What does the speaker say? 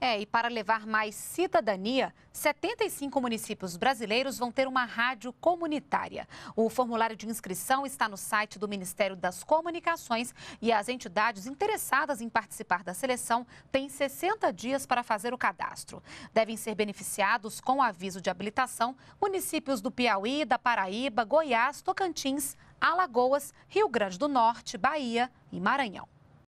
É, e para levar mais cidadania, 75 municípios brasileiros vão ter uma rádio comunitária. O formulário de inscrição está no site do Ministério das Comunicações e as entidades interessadas em participar da seleção têm 60 dias para fazer o cadastro. Devem ser beneficiados com aviso de habilitação municípios do Piauí, da Paraíba, Goiás, Tocantins, Alagoas, Rio Grande do Norte, Bahia e Maranhão.